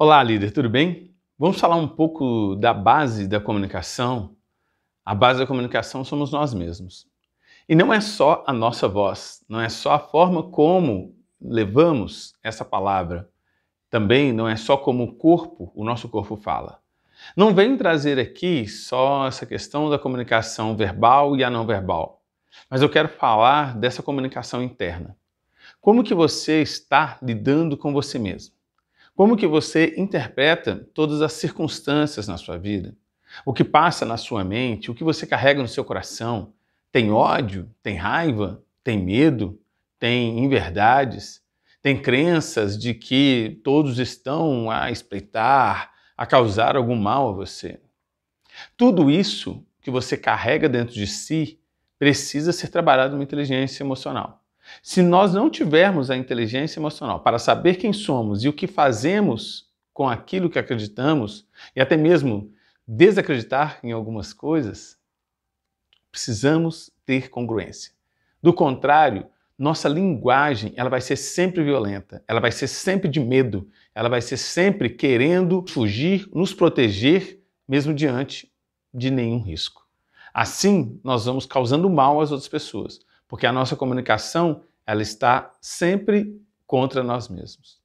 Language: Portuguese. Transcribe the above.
Olá, líder, tudo bem? Vamos falar um pouco da base da comunicação. A base da comunicação somos nós mesmos. E não é só a nossa voz, não é só a forma como levamos essa palavra. Também não é só como o corpo, o nosso corpo fala. Não venho trazer aqui só essa questão da comunicação verbal e a não verbal, mas eu quero falar dessa comunicação interna. Como que você está lidando com você mesmo? Como que você interpreta todas as circunstâncias na sua vida? O que passa na sua mente? O que você carrega no seu coração? Tem ódio? Tem raiva? Tem medo? Tem inverdades? Tem crenças de que todos estão a espreitar, a causar algum mal a você? Tudo isso que você carrega dentro de si precisa ser trabalhado na inteligência emocional. Se nós não tivermos a inteligência emocional para saber quem somos e o que fazemos com aquilo que acreditamos, e até mesmo desacreditar em algumas coisas, precisamos ter congruência. Do contrário, nossa linguagem ela vai ser sempre violenta, ela vai ser sempre de medo, ela vai ser sempre querendo fugir, nos proteger, mesmo diante de nenhum risco. Assim, nós vamos causando mal às outras pessoas, porque a nossa comunicação ela está sempre contra nós mesmos.